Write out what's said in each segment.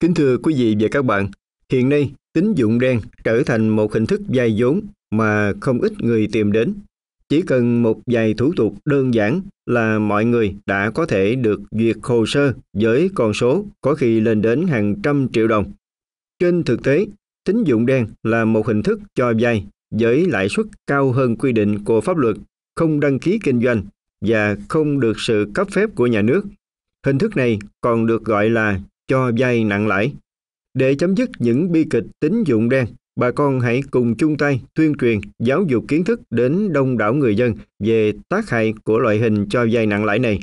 Kính thưa quý vị và các bạn, hiện nay tín dụng đen trở thành một hình thức vay vốn mà không ít người tìm đến. Chỉ cần một vài thủ tục đơn giản là mọi người đã có thể được duyệt hồ sơ với con số có khi lên đến hàng trăm triệu đồng. Trên thực tế, tín dụng đen là một hình thức cho vay với lãi suất cao hơn quy định của pháp luật, không đăng ký kinh doanh và không được sự cấp phép của nhà nước. Hình thức này còn được gọi là cho vay nặng lãi. Để chấm dứt những bi kịch tín dụng đen, bà con hãy cùng chung tay tuyên truyền giáo dục kiến thức đến đông đảo người dân về tác hại của loại hình cho vay nặng lãi này.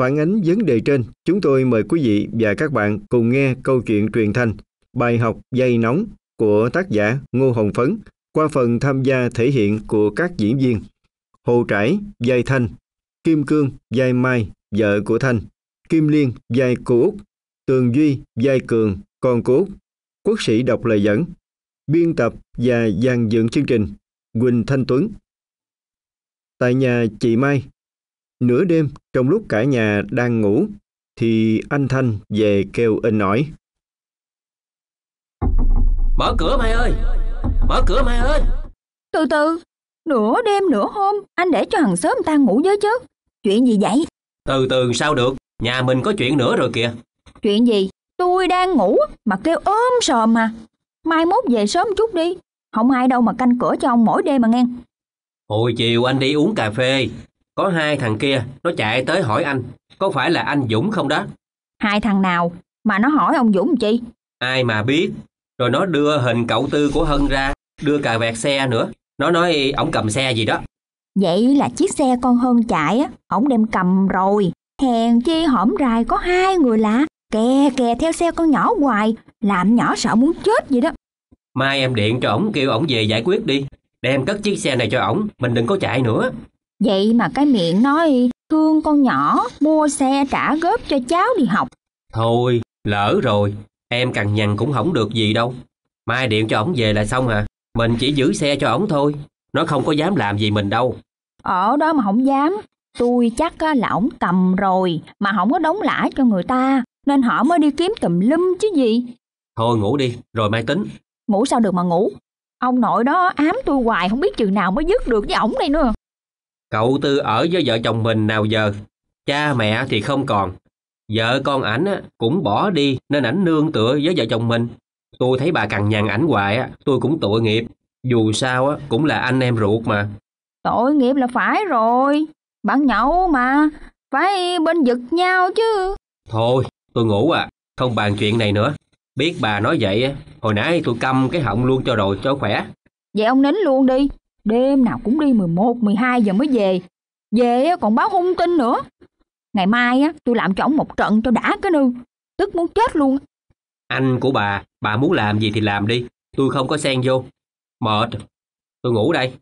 Phản ánh vấn đề trên, chúng tôi mời quý vị và các bạn cùng nghe câu chuyện truyền thanh bài học dây nóng của tác giả Ngô Hồng Phấn qua phần tham gia thể hiện của các diễn viên Hồ Trải, vai Thanh, Kim Cương, vai Mai, vợ của Thanh, Kim Liên, vai cô Úc, Tường Duy, Giai Cường, Con Cốt, Quốc sĩ đọc lời dẫn, biên tập và dàn dựng chương trình Quỳnh Thanh Tuấn. Tại nhà chị Mai, nửa đêm trong lúc cả nhà đang ngủ thì anh Thanh về kêu in nổi. Mở cửa Mai ơi! Mở cửa Mai ơi! Từ từ, nửa đêm nửa hôm anh để cho hàng xóm ta ngủ với chứ. Chuyện gì vậy? Từ từ sao được, nhà mình có chuyện nữa rồi kìa chuyện gì? Tôi đang ngủ mà kêu ôm sòm mà. Mai mốt về sớm chút đi, không ai đâu mà canh cửa cho ông mỗi đêm mà nghe. Hồi chiều anh đi uống cà phê, có hai thằng kia nó chạy tới hỏi anh, có phải là anh Dũng không đó? Hai thằng nào mà nó hỏi ông Dũng chi? Ai mà biết, rồi nó đưa hình cậu tư của Hân ra, đưa cà vẹt xe nữa. Nó nói ổng cầm xe gì đó. Vậy là chiếc xe con Hân chạy á, ổng đem cầm rồi. Hèn chi hổm rài có hai người lạ Kè kè theo xe con nhỏ hoài, làm nhỏ sợ muốn chết vậy đó. Mai em điện cho ổng kêu ổng về giải quyết đi. đem cất chiếc xe này cho ổng, mình đừng có chạy nữa. Vậy mà cái miệng nói, thương con nhỏ, mua xe trả góp cho cháu đi học. Thôi, lỡ rồi, em cằn nhằn cũng không được gì đâu. Mai điện cho ổng về là xong hả? À? Mình chỉ giữ xe cho ổng thôi, nó không có dám làm gì mình đâu. Ở đó mà không dám, tôi chắc là ổng cầm rồi mà không có đóng lãi cho người ta nên họ mới đi kiếm tùm lum chứ gì. Thôi ngủ đi, rồi mai tính. Ngủ sao được mà ngủ. Ông nội đó ám tôi hoài không biết chừng nào mới dứt được với ổng đây nữa. Cậu Tư ở với vợ chồng mình nào giờ, cha mẹ thì không còn. Vợ con ảnh cũng bỏ đi nên ảnh nương tựa với vợ chồng mình. Tôi thấy bà cằn nhằn ảnh hoài, tôi cũng tội nghiệp. Dù sao á cũng là anh em ruột mà. Tội nghiệp là phải rồi. Bạn nhậu mà, phải bên giật nhau chứ. Thôi, Tôi ngủ à, không bàn chuyện này nữa. Biết bà nói vậy, hồi nãy tôi câm cái họng luôn cho rồi cho khỏe. Vậy ông nín luôn đi, đêm nào cũng đi 11, 12 giờ mới về. Về còn báo hung tin nữa. Ngày mai á, tôi làm cho ông một trận cho đã cái nư, tức muốn chết luôn. Anh của bà, bà muốn làm gì thì làm đi, tôi không có xen vô. Mệt, tôi ngủ đây.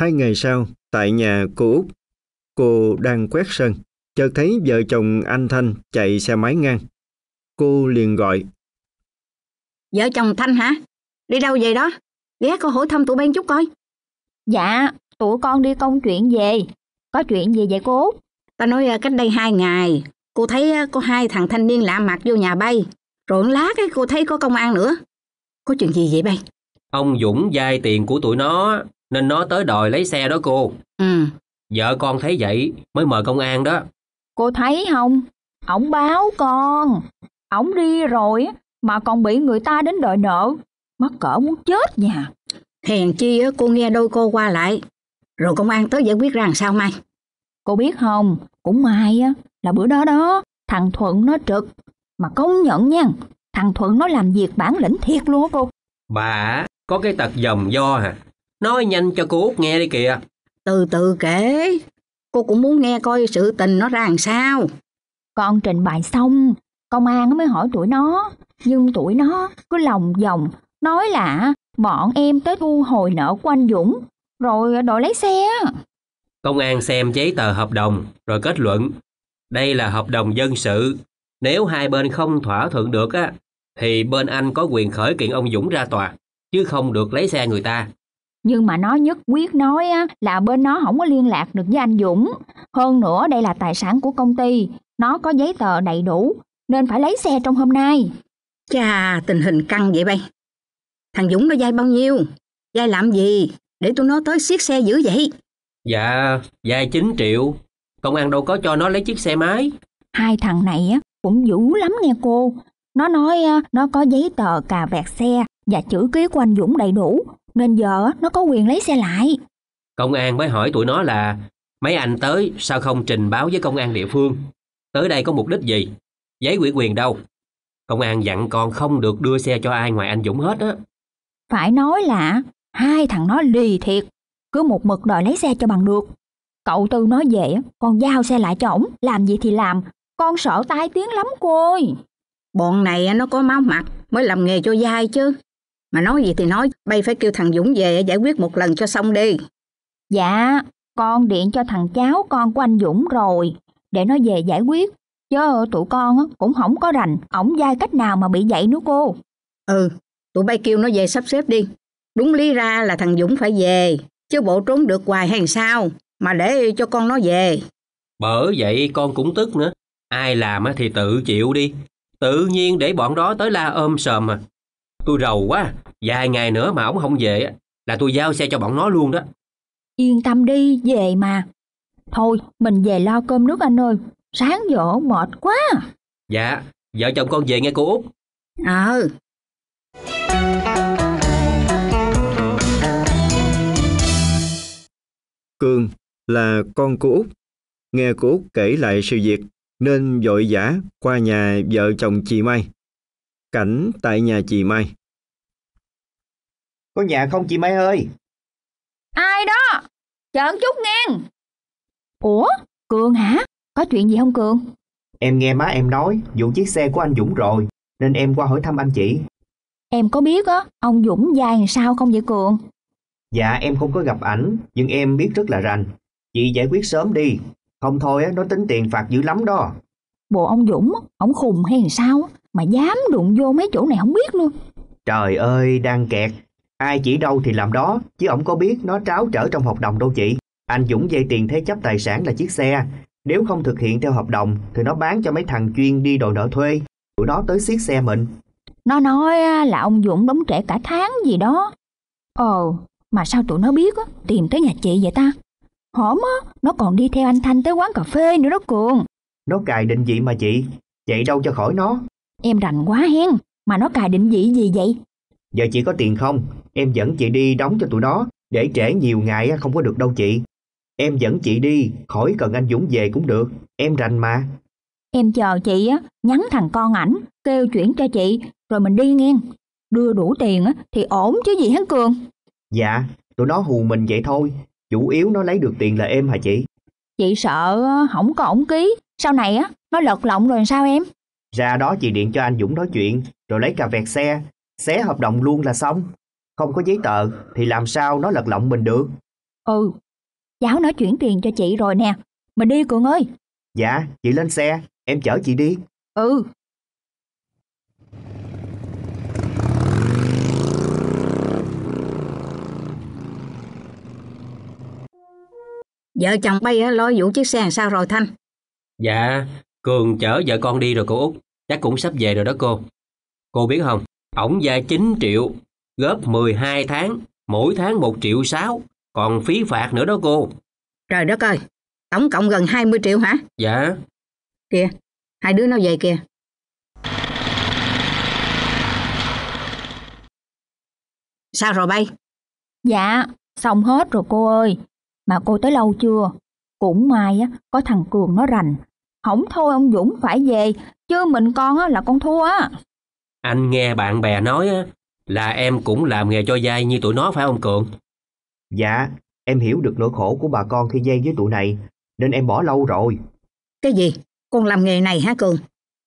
Hai ngày sau, tại nhà cô Út, cô đang quét sân, chợt thấy vợ chồng anh Thanh chạy xe máy ngang. Cô liền gọi. Vợ chồng Thanh hả? Đi đâu vậy đó? Ghé cô hỏi thăm tụi bên chút coi. Dạ, tụi con đi công chuyện về. Có chuyện gì vậy cô Út? Ta nói à, cách đây hai ngày, cô thấy à, có hai thằng thanh niên lạ mặt vô nhà bay. rộn lá cái cô thấy có công an nữa. Có chuyện gì vậy bay? Ông Dũng vay tiền của tụi nó nên nó tới đòi lấy xe đó cô. Ừ. Vợ con thấy vậy mới mời công an đó. Cô thấy không? Ổng báo con. Ổng đi rồi mà còn bị người ta đến đòi nợ. Mắc cỡ muốn chết nhà. Hèn chi á, cô nghe đôi cô qua lại. Rồi công an tới giải quyết rằng sao mai. Cô biết không, cũng may á là bữa đó đó, thằng Thuận nó trực. Mà công nhận nha, thằng Thuận nó làm việc bản lĩnh thiệt luôn á cô. Bà có cái tật dòng do hả? À? Nói nhanh cho cô út nghe đi kìa. Từ từ kể. Cô cũng muốn nghe coi sự tình nó ra làm sao. Con trình bày xong, công an mới hỏi tuổi nó. Nhưng tuổi nó cứ lòng vòng, nói là bọn em tới thu hồi nợ của anh Dũng, rồi đòi lấy xe. Công an xem giấy tờ hợp đồng, rồi kết luận. Đây là hợp đồng dân sự. Nếu hai bên không thỏa thuận được á, thì bên anh có quyền khởi kiện ông Dũng ra tòa, chứ không được lấy xe người ta nhưng mà nó nhất quyết nói á, là bên nó không có liên lạc được với anh Dũng. Hơn nữa đây là tài sản của công ty, nó có giấy tờ đầy đủ nên phải lấy xe trong hôm nay. Chà, tình hình căng vậy bay. Thằng Dũng nó dai bao nhiêu? Dai làm gì? Để tôi nó tới siết xe dữ vậy. Dạ, dai 9 triệu. Công an đâu có cho nó lấy chiếc xe máy. Hai thằng này á cũng dữ lắm nghe cô. Nó nói nó có giấy tờ cà vẹt xe và chữ ký của anh Dũng đầy đủ nên vợ nó có quyền lấy xe lại. Công an mới hỏi tụi nó là mấy anh tới sao không trình báo với công an địa phương? Tới đây có mục đích gì? Giấy quỹ quyền đâu? Công an dặn con không được đưa xe cho ai ngoài anh Dũng hết á. Phải nói là hai thằng nó lì thiệt, cứ một mực đòi lấy xe cho bằng được. Cậu Tư nói vậy, con giao xe lại cho ổng, làm gì thì làm, con sợ tai tiếng lắm cô ơi. Bọn này nó có máu mặt mới làm nghề cho dai chứ, mà nói gì thì nói, bay phải kêu thằng Dũng về giải quyết một lần cho xong đi. Dạ, con điện cho thằng cháu con của anh Dũng rồi, để nó về giải quyết. Chứ tụi con cũng không có rành, ổng dai cách nào mà bị vậy nữa cô. Ừ, tụi bay kêu nó về sắp xếp đi. Đúng lý ra là thằng Dũng phải về, chứ bộ trốn được hoài hay sao, mà để cho con nó về. Bởi vậy con cũng tức nữa, ai làm thì tự chịu đi. Tự nhiên để bọn đó tới la ôm sờm à, Tôi rầu quá, vài ngày nữa mà ổng không về là tôi giao xe cho bọn nó luôn đó. Yên tâm đi, về mà. Thôi, mình về lo cơm nước anh ơi, sáng dỗ mệt quá. Dạ, vợ chồng con về nghe cô Út. Ờ. Cường là con cô Út. Nghe cô Út kể lại sự việc nên vội vã qua nhà vợ chồng chị Mai. Cảnh tại nhà chị Mai. Có nhà không chị Mai ơi? Ai đó? Chờ chút nghe. Ủa, Cường hả? Có chuyện gì không Cường? Em nghe má em nói vụ chiếc xe của anh Dũng rồi, nên em qua hỏi thăm anh chị. Em có biết á, ông Dũng dai làm sao không vậy Cường? Dạ em không có gặp ảnh, nhưng em biết rất là rành. Chị giải quyết sớm đi, không thôi á, nó tính tiền phạt dữ lắm đó. Bộ ông Dũng, ông khùng hay làm sao? mà dám đụng vô mấy chỗ này không biết luôn. Trời ơi, đang kẹt. Ai chỉ đâu thì làm đó, chứ ông có biết nó tráo trở trong hợp đồng đâu chị. Anh Dũng dây tiền thế chấp tài sản là chiếc xe. Nếu không thực hiện theo hợp đồng thì nó bán cho mấy thằng chuyên đi đòi nợ thuê. Tụi đó tới siết xe mình. Nó nói là ông Dũng đóng trễ cả tháng gì đó. Ồ, mà sao tụi nó biết á, tìm tới nhà chị vậy ta? Hổm á, nó còn đi theo anh Thanh tới quán cà phê nữa đó cuồng. Nó cài định vị mà chị, vậy đâu cho khỏi nó. Em rành quá hen, mà nó cài định vị gì vậy? Giờ chị có tiền không? Em dẫn chị đi đóng cho tụi nó, để trễ nhiều ngày không có được đâu chị. Em dẫn chị đi, khỏi cần anh Dũng về cũng được, em rành mà. Em chờ chị á, nhắn thằng con ảnh, kêu chuyển cho chị, rồi mình đi nghe. Đưa đủ tiền á, thì ổn chứ gì hắn Cường. Dạ, tụi nó hù mình vậy thôi, chủ yếu nó lấy được tiền là em hả chị? Chị sợ không có ổng ký, sau này á, nó lật lọng rồi sao em? Ra đó chị điện cho anh Dũng nói chuyện, rồi lấy cà vẹt xe, xé hợp đồng luôn là xong. Không có giấy tờ thì làm sao nó lật lọng mình được. Ừ, cháu nói chuyển tiền cho chị rồi nè, mình đi Cường ơi. Dạ, chị lên xe, em chở chị đi. Ừ. Vợ chồng bay lo vụ chiếc xe làm sao rồi Thanh? Dạ, Cường chở vợ con đi rồi cô Út chắc cũng sắp về rồi đó cô cô biết không ổng ra 9 triệu góp 12 tháng mỗi tháng 1 triệu 6 còn phí phạt nữa đó cô trời đất ơi tổng cộng gần 20 triệu hả dạ kìa hai đứa nó về kìa sao rồi bay dạ xong hết rồi cô ơi mà cô tới lâu chưa cũng may á có thằng cường nó rành không thôi ông Dũng phải về, chứ mình con á, là con thua á. Anh nghe bạn bè nói á, là em cũng làm nghề cho dây như tụi nó phải không Cường? Dạ, em hiểu được nỗi khổ của bà con khi dây với tụi này, nên em bỏ lâu rồi. Cái gì? Con làm nghề này hả Cường?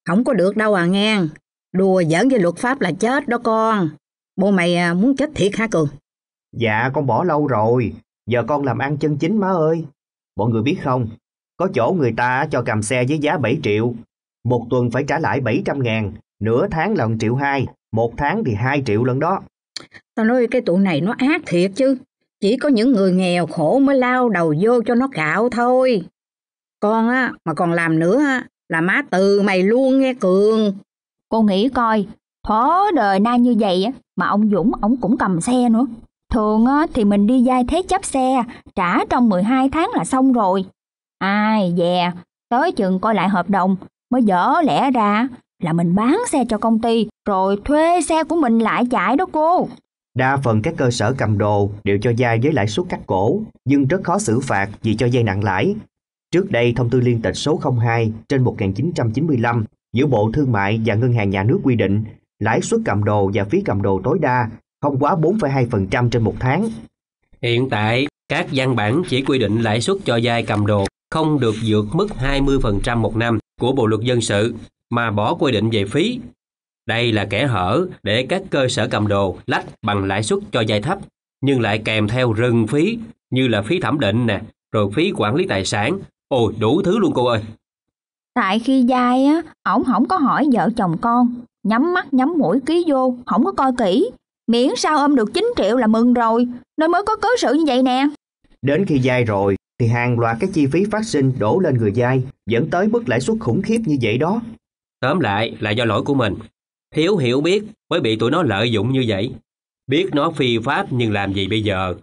Không có được đâu à nghe. Đùa giỡn với luật pháp là chết đó con. Bộ mày à, muốn chết thiệt hả Cường? Dạ, con bỏ lâu rồi. Giờ con làm ăn chân chính má ơi. Mọi người biết không, có chỗ người ta cho cầm xe với giá 7 triệu, một tuần phải trả lại 700 ngàn, nửa tháng là 1 triệu 2, một tháng thì 2 triệu lần đó. Tao nói cái tụi này nó ác thiệt chứ, chỉ có những người nghèo khổ mới lao đầu vô cho nó cạo thôi. Con á, mà còn làm nữa á, là má từ mày luôn nghe Cường. Cô nghĩ coi, thó đời nay như vậy á, mà ông Dũng ổng cũng cầm xe nữa. Thường á, thì mình đi dai thế chấp xe, trả trong 12 tháng là xong rồi. Ai dè, tới chừng coi lại hợp đồng mới dở lẽ ra là mình bán xe cho công ty rồi thuê xe của mình lại chạy đó cô. Đa phần các cơ sở cầm đồ đều cho vay với lãi suất cắt cổ, nhưng rất khó xử phạt vì cho vay nặng lãi. Trước đây, thông tư liên tịch số 02 trên 1995 giữa Bộ Thương mại và Ngân hàng Nhà nước quy định lãi suất cầm đồ và phí cầm đồ tối đa không quá 4,2% trên một tháng. Hiện tại, các văn bản chỉ quy định lãi suất cho vay cầm đồ không được vượt mức 20% một năm của Bộ luật dân sự mà bỏ quy định về phí. Đây là kẻ hở để các cơ sở cầm đồ lách bằng lãi suất cho vay thấp nhưng lại kèm theo rừng phí như là phí thẩm định nè, rồi phí quản lý tài sản, ôi đủ thứ luôn cô ơi. Tại khi dai á, ổng không có hỏi vợ chồng con, nhắm mắt nhắm mũi ký vô, không có coi kỹ, miễn sao ôm được 9 triệu là mừng rồi, nên mới có cớ sự như vậy nè. Đến khi dai rồi thì hàng loạt cái chi phí phát sinh đổ lên người dai, dẫn tới mức lãi suất khủng khiếp như vậy đó. Tóm lại là do lỗi của mình. Thiếu hiểu biết mới bị tụi nó lợi dụng như vậy. Biết nó phi pháp nhưng làm gì bây giờ?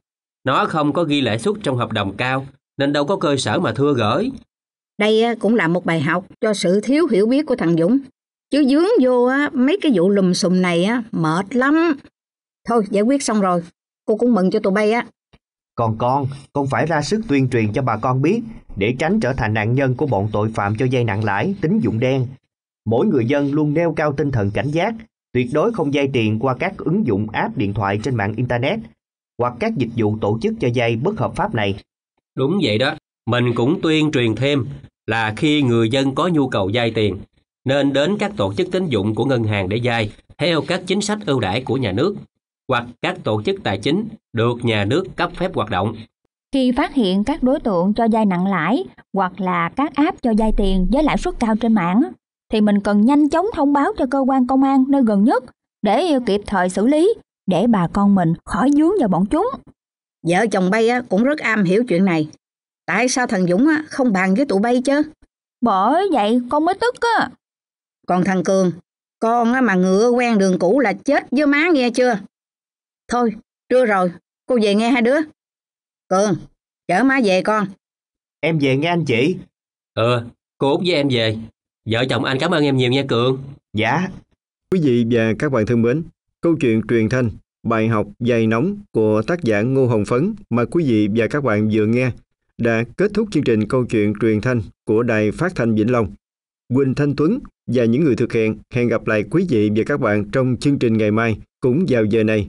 Nó không có ghi lãi suất trong hợp đồng cao nên đâu có cơ sở mà thưa gửi. Đây cũng là một bài học cho sự thiếu hiểu biết của thằng Dũng. Chứ dướng vô mấy cái vụ lùm xùm này mệt lắm. Thôi giải quyết xong rồi, cô cũng mừng cho tụi bay á. Còn con, con phải ra sức tuyên truyền cho bà con biết để tránh trở thành nạn nhân của bọn tội phạm cho dây nặng lãi, tín dụng đen. Mỗi người dân luôn nêu cao tinh thần cảnh giác, tuyệt đối không dây tiền qua các ứng dụng app điện thoại trên mạng Internet hoặc các dịch vụ tổ chức cho dây bất hợp pháp này. Đúng vậy đó, mình cũng tuyên truyền thêm là khi người dân có nhu cầu dây tiền nên đến các tổ chức tín dụng của ngân hàng để dây theo các chính sách ưu đãi của nhà nước hoặc các tổ chức tài chính được nhà nước cấp phép hoạt động. Khi phát hiện các đối tượng cho vay nặng lãi hoặc là các app cho vay tiền với lãi suất cao trên mạng thì mình cần nhanh chóng thông báo cho cơ quan công an nơi gần nhất để kịp thời xử lý để bà con mình khỏi dướng vào bọn chúng. Vợ chồng Bay cũng rất am hiểu chuyện này. Tại sao thằng Dũng không bàn với tụi Bay chứ? Bởi vậy con mới tức á. Còn thằng Cường, con mà ngựa quen đường cũ là chết với má nghe chưa? Thôi, trưa rồi, cô về nghe hai đứa. Cường, chở má về con. Em về nghe anh chị. Ừ, cô út với em về. Vợ chồng anh cảm ơn em nhiều nha Cường. Dạ. Quý vị và các bạn thân mến, câu chuyện truyền thanh, bài học dày nóng của tác giả Ngô Hồng Phấn mà quý vị và các bạn vừa nghe đã kết thúc chương trình câu chuyện truyền thanh của Đài Phát thanh Vĩnh Long. Quỳnh Thanh Tuấn và những người thực hiện hẹn gặp lại quý vị và các bạn trong chương trình ngày mai cũng vào giờ này